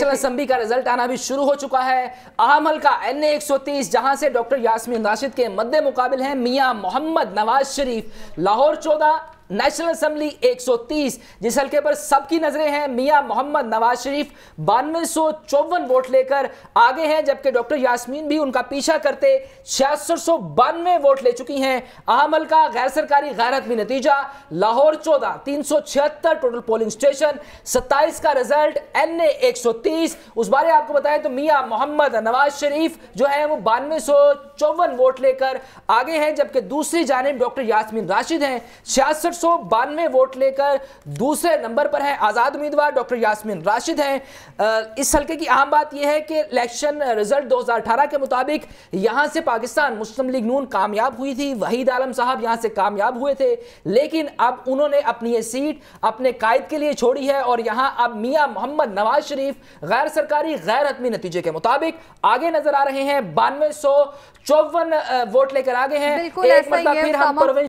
national assembly का result आना भी शुरू हो चुका है अहमल का एन ए जहां से डॉक्टर यासमीन राशिद के मद्दे मुकाबले हैं मियां मोहम्मद नवाज शरीफ लाहौर चौदह नेशनल असेंबली 130 जिस हल्के पर सबकी नजरें हैं मियां मोहम्मद नवाज शरीफ बानवे वोट लेकर आगे हैं जबकि डॉक्टर यास्मीन भी उनका पीछा करते छियासठ वोट ले चुकी हैं अहम हल्का गैर सरकारी गैर हतमी नतीजा लाहौर चौदह तीन टोटल पोलिंग स्टेशन सत्ताईस का रिजल्ट एन ए एक उस बारे आपको बताएं तो मियाँ मोहम्मद नवाज शरीफ जो है वो बानवे वोट लेकर आगे हैं जबकि दूसरी जानब डॉक्टर यासमीन राशिद हैं छियासठ छह वोट लेकर दूसरे नंबर पर है आज़ाद उम्मीदवार डॉक्टर यासमीन राशिद हैं इस हल्के की अहम बात यह है कि इलेक्शन रिजल्ट 2018 के मुताबिक यहां से पाकिस्तान मुस्लिम लीग नून कामयाब हुई थी वहीद आलम साहब यहां से कामयाब हुए थे लेकिन अब उन्होंने अपनी ये सीट अपने कायद के लिए छोड़ी है और यहां अब मियाँ मोहम्मद नवाज शरीफ गैर सरकारी गैर हतमी नतीजे के मुताबिक आगे नजर आ रहे हैं बानवे वोट लेकर आगे हैं एक मतलब फिर हम